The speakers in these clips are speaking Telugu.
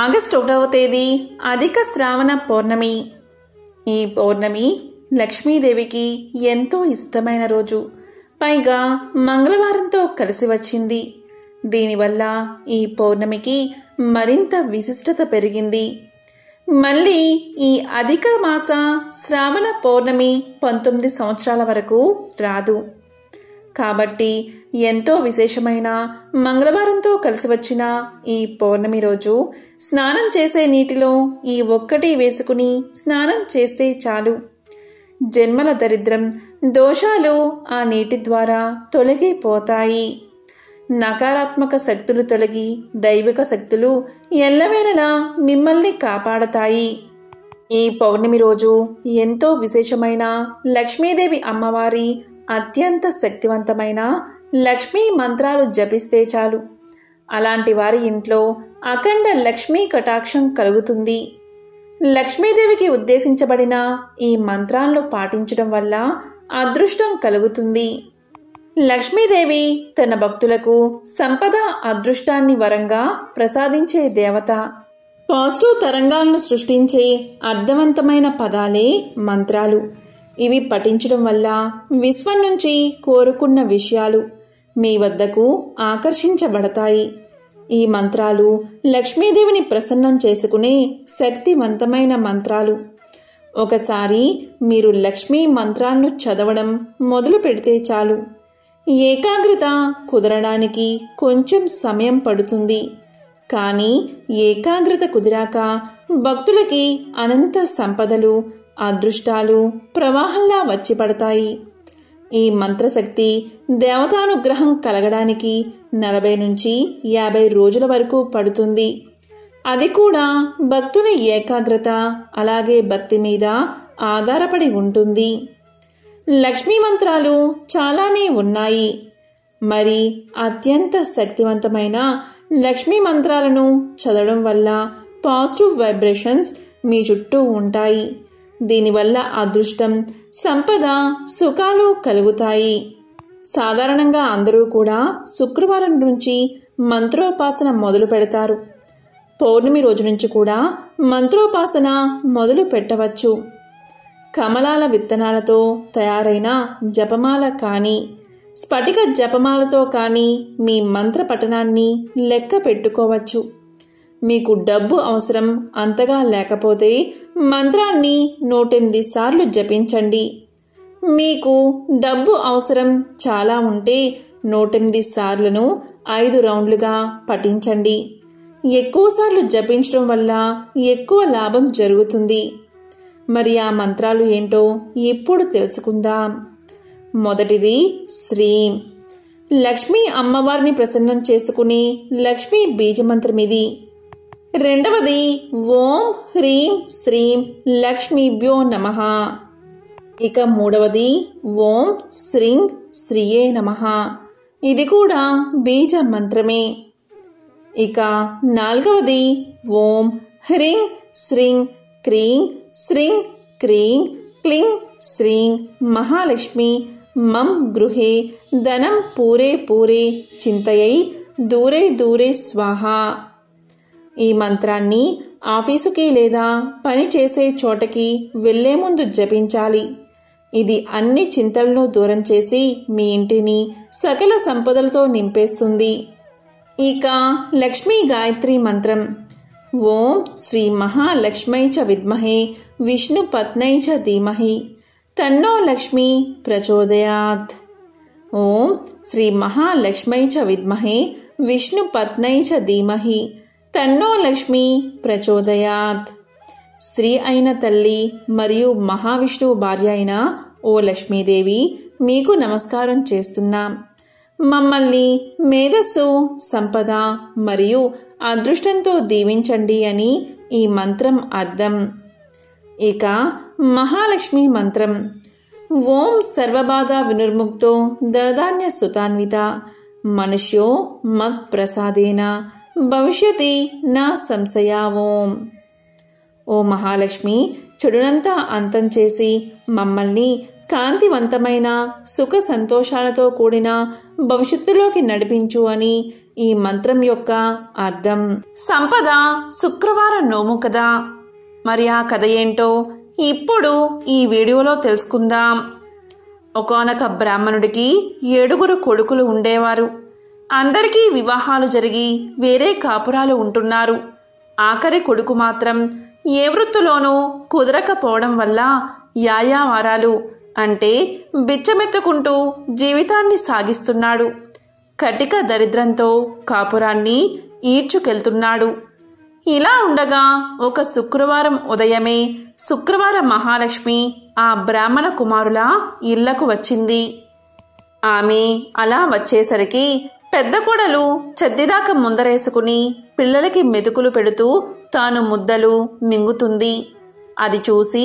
ఆగస్టు ఒకటవ తేదీ అధిక శ్రావణ పౌర్ణమి ఈ పౌర్ణమి లక్ష్మీదేవికి ఎంతో ఇష్టమైన రోజు పైగా మంగళవారంతో కలిసి వచ్చింది దీనివల్ల ఈ పౌర్ణమికి మరింత విశిష్టత పెరిగింది మళ్ళీ ఈ అధిక మాస శ్రావణ పౌర్ణమి పంతొమ్మిది సంవత్సరాల వరకు రాదు కాబట్టి ఎంతో విశేషమైన మంగళవారంతో కలిసి వచ్చిన ఈ పౌర్ణమి రోజు స్నానం చేసే నీటిలో ఈ ఒక్కటి వేసుకుని స్నానం చేస్తే చాలు జన్మల దరిద్రం దోషాలు ఆ నీటి ద్వారా తొలగిపోతాయి నకారాత్మక శక్తులు తొలగి దైవిక శక్తులు ఎల్లవేళలా మిమ్మల్ని కాపాడతాయి ఈ పౌర్ణమి రోజు ఎంతో విశేషమైన లక్ష్మీదేవి అమ్మవారి అత్యంత శక్తివంతమైన లక్ష్మీ మంత్రాలు జపిస్తే చాలు అలాంటి వారి ఇంట్లో అఖండ లక్ష్మీ కటాక్షం కలుగుతుంది లక్ష్మీదేవికి ఉద్దేశించబడిన ఈ మంత్రాలను పాటించడం వల్ల అదృష్టం కలుగుతుంది లక్ష్మీదేవి తన భక్తులకు సంపద అదృష్టాన్ని వరంగా ప్రసాదించే దేవత పాజిటివ్ తరంగాలను సృష్టించే అర్థవంతమైన పదాలే మంత్రాలు ఇవి పఠించడం వల్ల విశ్వం నుంచి కోరుకున్న విషయాలు మీ వద్దకు ఆకర్షించబడతాయి ఈ మంత్రాలు లక్ష్మీదేవిని ప్రసన్నం చేసుకునే శక్తివంతమైన మంత్రాలు ఒకసారి మీరు లక్ష్మీ మంత్రాలను చదవడం మొదలు పెడితే చాలు ఏకాగ్రత కుదరడానికి కొంచెం సమయం పడుతుంది కానీ ఏకాగ్రత కుదిరాక భక్తులకి అనంత సంపదలు అదృష్టాలు ప్రవాహంలా వచ్చి పడతాయి ఈ మంత్రశక్తి దేవతానుగ్రహం కలగడానికి నలభై నుంచి యాభై రోజుల వరకు పడుతుంది అది కూడా భక్తుని ఏకాగ్రత అలాగే భక్తి మీద ఆధారపడి ఉంటుంది లక్ష్మీ మంత్రాలు చాలానే ఉన్నాయి మరి అత్యంత శక్తివంతమైన లక్ష్మీ మంత్రాలను చదవడం వల్ల పాజిటివ్ వైబ్రేషన్స్ మీ చుట్టూ ఉంటాయి దీనివల్ల అదృష్టం సంపద సుఖాలు కలుగుతాయి సాధారణంగా అందరూ కూడా శుక్రవారం నుంచి మంత్రోపాసన మొదలు పెడతారు పౌర్ణమి రోజు నుంచి కూడా మంత్రోపాసన మొదలు పెట్టవచ్చు కమలాల విత్తనాలతో తయారైన జపమాల కానీ స్ఫటిక జపమాలతో కానీ మీ మంత్ర పఠనాన్ని లెక్క పెట్టుకోవచ్చు మీకు డబ్బు అవసరం అంతగా లేకపోతే మంత్రాన్ని నూటెనిమిది సార్లు జపించండి మీకు డబ్బు అవసరం చాలా ఉంటే నూటెనిమిది సార్లను ఐదు రౌండ్లుగా పఠించండి ఎక్కువసార్లు జపించడం వల్ల ఎక్కువ లాభం జరుగుతుంది మరి ఆ మంత్రాలు ఏంటో ఎప్పుడు తెలుసుకుందాం మొదటిది శ్రీం లక్ష్మీ అమ్మవారిని ప్రసన్నం చేసుకుని లక్ష్మీ బీజమంత్రమిది ఇది రెండవది ఓం హ్రీం శ్రీం లక్ష్మీభ్యో నమ ఇక మూడవది ఓం శ్రీం శ్రీయే నమ ఇది కూడా బీజ మంత్రమే ఇక నాలుగవది ఓం హ్రీం శ్రీం క్రీం శ్రీం క్రీం క్లీం శ్రీం మహాలక్ష్మి మం గృహే ధనం పూరే పూరే చింతయై దూరే దూరే స్వాహ ఈ మంత్రాన్ని ఆఫీసుకి లేదా పని చేసే చోటకి వెళ్లే ముందు జపించాలి ఇది అన్ని చింతలను దూరం చేసి మీ ఇంటిని సకల సంపదలతో నింపేస్తుంది ఇక లక్ష్మీ గాయత్రి మంత్రం ఓం శ్రీ మహాలక్ష్మై చ విద్మహే విష్ణు పత్నై చ ధీమహి తన్నో లక్ష్మి ప్రచోదయాత్ ఓం శ్రీ మహాలక్ష్మై చ విద్మహే విష్ణు పత్నై చ ధీమహి తన్నో లక్ష్మి ప్రచోదయాత్ స్త్రీ అయిన తల్లి మరియు మహావిష్ణువు భార్య అయిన ఓ లక్ష్మీదేవి మీకు నమస్కారం చేస్తున్నాం మమ్మల్ని మేధస్సు సంపద మరియు అదృష్టంతో దీవించండి అని ఈ మంత్రం అర్థం ఇక మహాలక్ష్మి మంత్రం ఓం సర్వబాధ వినుర్ముక్తో దధాన్య సుతాన్విత మనుష్యో మత్ ప్రసాదేన భవిష్యతి నా సంశయావో ఓ మహాలక్ష్మి చెడునంతా అంతం చేసి మమ్మల్ని కాంతివంతమైన సుఖ సంతోషాలతో కూడిన భవిష్యత్తులోకి నడిపించు అని ఈ మంత్రం యొక్క అర్థం సంపద శుక్రవారం నోము కదా మరి ఆ కథ ఏంటో ఇప్పుడు ఈ వీడియోలో తెలుసుకుందాం ఒకనొక బ్రాహ్మణుడికి ఏడుగురు కొడుకులు ఉండేవారు అందరికీ వివాహాలు జరిగి వేరే కాపురాలు ఉంటున్నారు ఆఖరి కొడుకు మాత్రం ఏ వృత్తిలోనూ కుదరకపోవడం వల్ల యాయావారాలు అంటే బిచ్చమెత్తుకుంటూ జీవితాన్ని సాగిస్తున్నాడు కటిక దరిద్రంతో కాపురాన్ని ఈడ్చుకెళ్తున్నాడు ఇలా ఉండగా ఒక శుక్రవారం ఉదయమే శుక్రవార మహాలక్ష్మి ఆ బ్రాహ్మణ కుమారుల ఇళ్లకు వచ్చింది ఆమె అలా వచ్చేసరికి పెద్ద కోడలు చెద్దిదాకా ముందరేసుకుని పిల్లలకి మెతుకులు పెడుతూ తాను ముద్దలు మింగుతుంది అది చూసి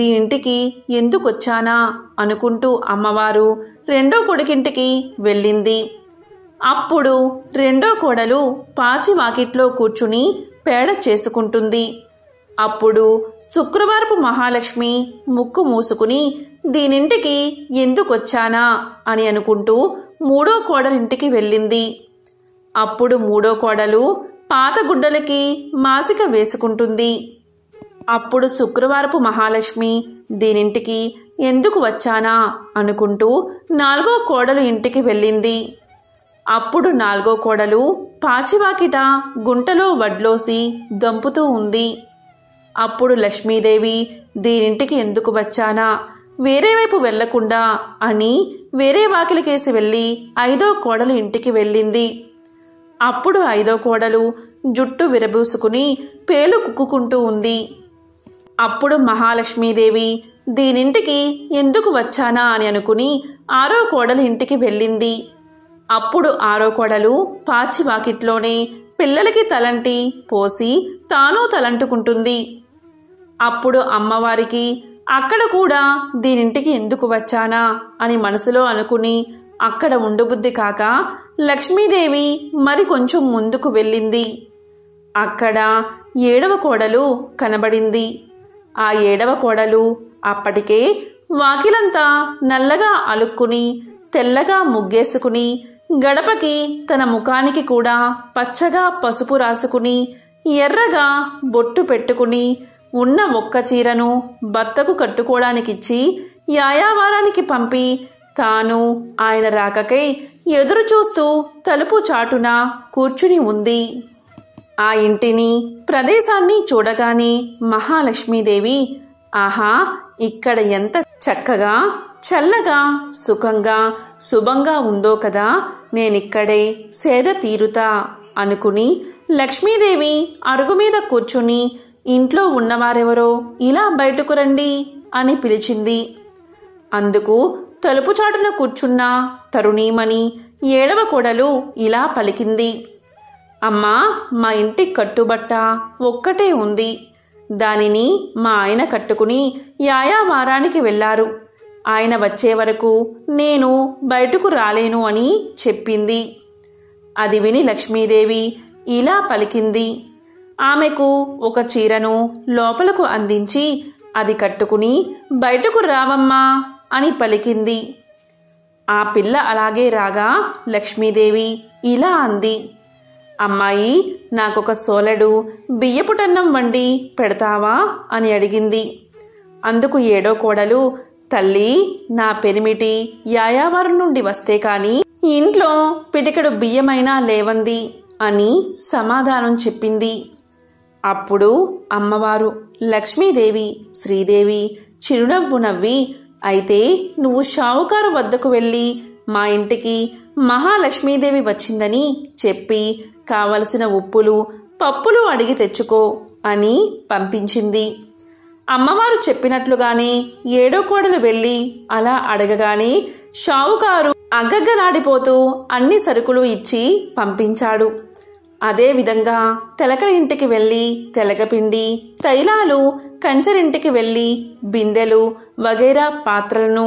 దీంటికి ఎందుకొచ్చానా అనుకుంటూ అమ్మవారు రెండో కొడుకింటికి వెళ్ళింది అప్పుడు రెండో కోడలు పాచి వాకిట్లో కూర్చుని పేడ చేసుకుంటుంది అప్పుడు శుక్రవారపు మహాలక్ష్మి ముక్కు మూసుకుని దీనింటికి ఎందుకొచ్చానా అని అనుకుంటూ మూడో కోడలింటికి వెళ్ళింది అప్పుడు మూడో కోడలు పాత గుడ్డలకి మాసిక వేసుకుంటుంది అప్పుడు శుక్రవారపు మహాలక్ష్మి దీనింటికి ఎందుకు వచ్చానా అనుకుంటూ నాలుగో కోడలు ఇంటికి వెళ్ళింది అప్పుడు నాలుగో కోడలు పాచివాకిట గుంటలో వడ్లోసి దంపుతూ ఉంది అప్పుడు లక్ష్మీదేవి దీనింటికి ఎందుకు వచ్చానా వేరే వైపు వెళ్లకుండా అని వేరే వాకిలికేసి వెళ్ళి ఐదో కోడలు ఇంటికి వెళ్ళింది అప్పుడు ఐదో కోడలు జుట్టు విరబూసుకుని పేలు కుక్కుకుంటూ ఉంది అప్పుడు మహాలక్ష్మీదేవి దీనింటికి ఎందుకు వచ్చానా అని అనుకుని ఆరో కోడలు ఇంటికి వెళ్ళింది అప్పుడు ఆరో కోడలు పాచివాకిట్లోనే పిల్లలకి తలంటి పోసి తాను తలంటుకుంటుంది అప్పుడు అమ్మవారికి అక్కడ కూడా దీనింటికి ఎందుకు వచ్చానా అని మనసులో అనుకుని అక్కడ ఉండబుద్ధి కాక లక్ష్మీదేవి మరి కొంచెం ముందుకు వెళ్ళింది అక్కడ ఏడవ కోడలు కనబడింది ఆ ఏడవ కోడలు అప్పటికే వాకిలంతా నల్లగా అలుక్కుని తెల్లగా ముగ్గేసుకుని గడపకి తన ముఖానికి కూడా పచ్చగా పసుపు రాసుకుని ఎర్రగా బొట్టు పెట్టుకుని ఉన్న ఒక్క చీరను భర్తకు కట్టుకోవడానికిచ్చి యాయావారానికి పంపి తాను ఆయన రాకకై ఎదురు చూస్తూ తలుపు చాటున కూర్చుని ఉంది ఆ ఇంటిని ప్రదేశాన్ని చూడగానే మహాలక్ష్మీదేవి ఆహా ఇక్కడ ఎంత చక్కగా చల్లగా సుఖంగా శుభంగా ఉందో కదా నేనిక్కడే సేద తీరుతా అనుకుని లక్ష్మీదేవి అరుగు మీద కూర్చుని ఇంట్లో ఉన్నవారెవరో ఇలా బయటకు రండి అని పిలిచింది అందుకు తలుపు చాటున కూర్చున్న తరుణీమణి ఏడవ కొడలు ఇలా పలికింది అమ్మా మా ఇంటి కట్టుబట్ట ఒక్కటే ఉంది దానిని మా ఆయన కట్టుకుని యాయావారానికి వెళ్ళారు ఆయన వచ్చే వరకు నేను బయటకు రాలేను అని చెప్పింది అది విని లక్ష్మీదేవి ఇలా పలికింది ఆమెకు ఒక చీరను లోపలకు అందించి అది కట్టుకుని బయటకు రావమ్మా అని పలికింది ఆ పిల్ల అలాగే రాగా లక్ష్మీదేవి ఇలా అంది అమ్మాయి నాకొక సోలడు బియ్యపుటన్నం వండి పెడతావా అని అడిగింది అందుకు ఏడో కోడలు తల్లి నా పెనిమిటి యాయావారం నుండి వస్తే కాని ఇంట్లో పిటికడు బియ్యమైనా లేవంది అని సమాధానం చెప్పింది అప్పుడు అమ్మవారు లక్ష్మీదేవి శ్రీదేవి చిరునవ్వు నవ్వి అయితే నువ్వు షావుకారు వద్దకు వెళ్ళి మా ఇంటికి మహాలక్ష్మీదేవి వచ్చిందని చెప్పి కావలసిన ఉప్పులు పప్పులు అడిగి తెచ్చుకో అని పంపించింది అమ్మవారు చెప్పినట్లుగానే ఏడో కోడలు వెళ్ళి అలా అడగగానే షావుకారు అగ్గగ్గలాడిపోతూ అన్ని సరుకులు ఇచ్చి పంపించాడు అదేవిధంగా తెలక ఇంటికి వెళ్ళి తెలకపిండి తైలాలు కంచరింటికి వెళ్ళి బిందెలు వగైరా పాత్రలను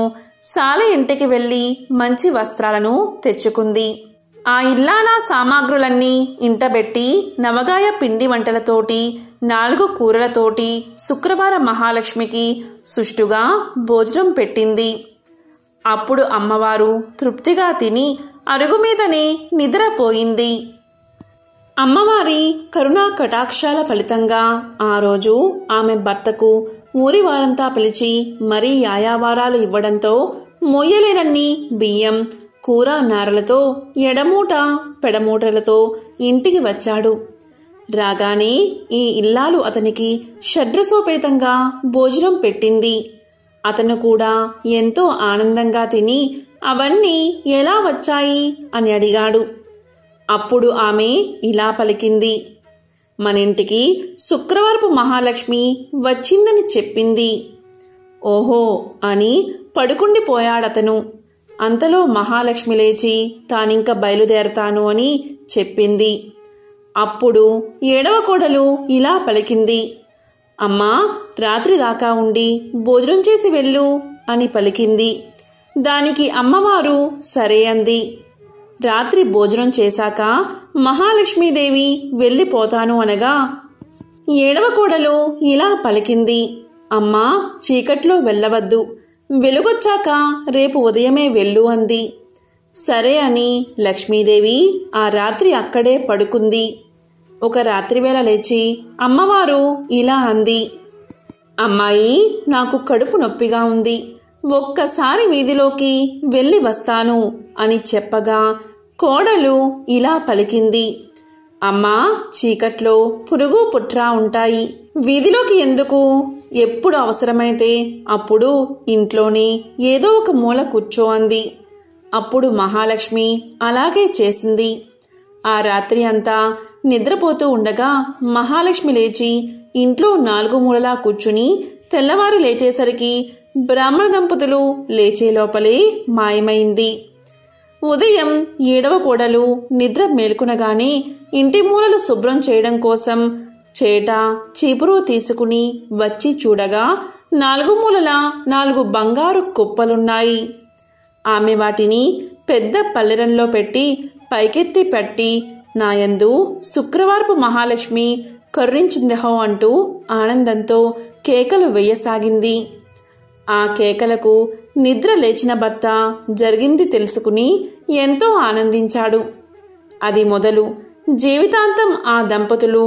సాల ఇంటికి వెళ్ళి మంచి వస్త్రాలను తెచ్చుకుంది ఆ ఇల్లాల సామాగ్రులన్నీ ఇంటబెట్టి నవగాయ పిండి వంటలతోటి నాలుగు కూరలతోటి శుక్రవారం మహాలక్ష్మికి సుష్టుగా భోజనం పెట్టింది అప్పుడు అమ్మవారు తృప్తిగా తిని అరుగు మీదనే నిద్రపోయింది అమ్మవారి కరుణా కటాక్షాల ఫలితంగా ఆ రోజు ఆమె భర్తకు ఊరి వారంతా పిలిచి మరీ యాయావారాలు ఇవ్వడంతో మొయ్యలేనన్ని బియ్యం కూర నారలతో ఎడమూట పెడమూటలతో ఇంటికి వచ్చాడు రాగానే ఈ ఇల్లాలు అతనికి షడ్రసోపేతంగా భోజనం పెట్టింది అతను కూడా ఎంతో ఆనందంగా తిని అవన్నీ ఎలా వచ్చాయి అని అడిగాడు అప్పుడు ఆమె ఇలా పలికింది మన ఇంటికి శుక్రవారపు మహాలక్ష్మి వచ్చిందని చెప్పింది ఓహో అని పడుకుండిపోయాడతను అంతలో మహాలక్ష్మి లేచి తానింక బయలుదేరతాను అని చెప్పింది అప్పుడు ఏడవ కోడలు ఇలా పలికింది అమ్మా రాత్రి దాకా ఉండి భోజనం చేసి వెళ్ళు అని పలికింది దానికి అమ్మవారు సరే అంది రాత్రి భోజనం చేశాక మహాలక్ష్మీదేవి వెళ్ళిపోతాను అనగా ఏడవ కోడలు ఇలా పలికింది అమ్మా చీకట్లో వెళ్ళవద్దు వెలుగొచ్చాక రేపు ఉదయమే వెళ్ళు అంది సరే అని లక్ష్మీదేవి ఆ రాత్రి అక్కడే పడుకుంది ఒక రాత్రివేళ లేచి అమ్మవారు ఇలా అంది అమ్మాయి నాకు కడుపు నొప్పిగా ఉంది ఒక్కసారి వీధిలోకి వెళ్ళి వస్తాను అని చెప్పగా కోడలు ఇలా పలికింది అమ్మా చీకట్లో పురుగు పుట్రా ఉంటాయి వీధిలోకి ఎందుకు ఎప్పుడు అవసరమైతే అప్పుడు ఇంట్లోనే ఏదో ఒక మూల కూర్చో అంది అప్పుడు మహాలక్ష్మి అలాగే చేసింది ఆ రాత్రి అంతా నిద్రపోతూ ఉండగా మహాలక్ష్మి లేచి ఇంట్లో నాలుగు మూలలా కూర్చుని తెల్లవారు లేచేసరికి బ్రాహ్మణ దంపతులు లేచే లోపలే మాయమైంది ఉదయం ఏడవ కోడలు నిద్ర మేల్కొనగాని ఇంటి మూలలు శుభ్రం చేయడం కోసం చేట చీపురు తీసుకుని వచ్చి చూడగా నాలుగు మూలల నాలుగు బంగారు కుప్పలున్నాయి ఆమె వాటిని పెద్ద పల్లెరంలో పెట్టి పైకెత్తి పెట్టి నాయందు శుక్రవారపు మహాలక్ష్మి కర్రించిందెహో అంటూ ఆనందంతో కేకలు వేయసాగింది ఆ కేకలకు నిద్ర లేచిన భర్త జరిగింది తెలుసుకుని ఎంతో ఆనందించాడు అది మొదలు జీవితాంతం ఆ దంపతులు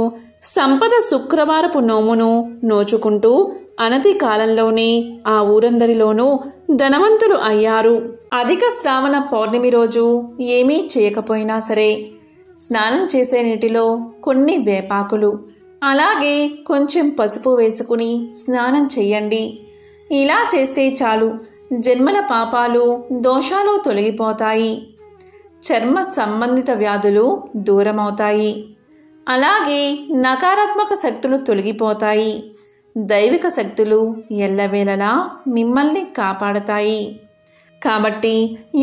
సంపద శుక్రవారపు నోమును నోచుకుంటూ అనతి కాలంలోనే ఆ ఊరందరిలోనూ ధనవంతులు అయ్యారు అధిక శ్రావణ పౌర్ణమి రోజు ఏమీ చేయకపోయినా సరే స్నానం చేసే నీటిలో కొన్ని వేపాకులు అలాగే కొంచెం పసుపు వేసుకుని స్నానం చెయ్యండి ఇలా చేస్తే చాలు జన్మల పాపాలు దోషాలు తొలగిపోతాయి చర్మ సంబంధిత వ్యాధులు దూరమవుతాయి అలాగే నకారాత్మక శక్తులు తొలగిపోతాయి దైవిక శక్తులు ఎల్లవేళలా మిమ్మల్ని కాపాడతాయి కాబట్టి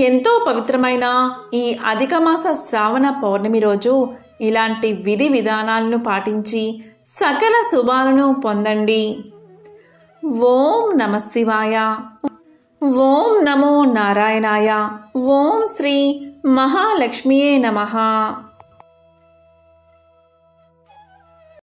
ఎంతో పవిత్రమైన ఈ అధిక మాస శ్రావణ పౌర్ణమి రోజు ఇలాంటి విధి విధానాలను పాటించి సకల శుభాలను పొందండి ఓం నమశివాయ ओम नमो नारायणाय ओम श्री महालक्ष्मीये नमः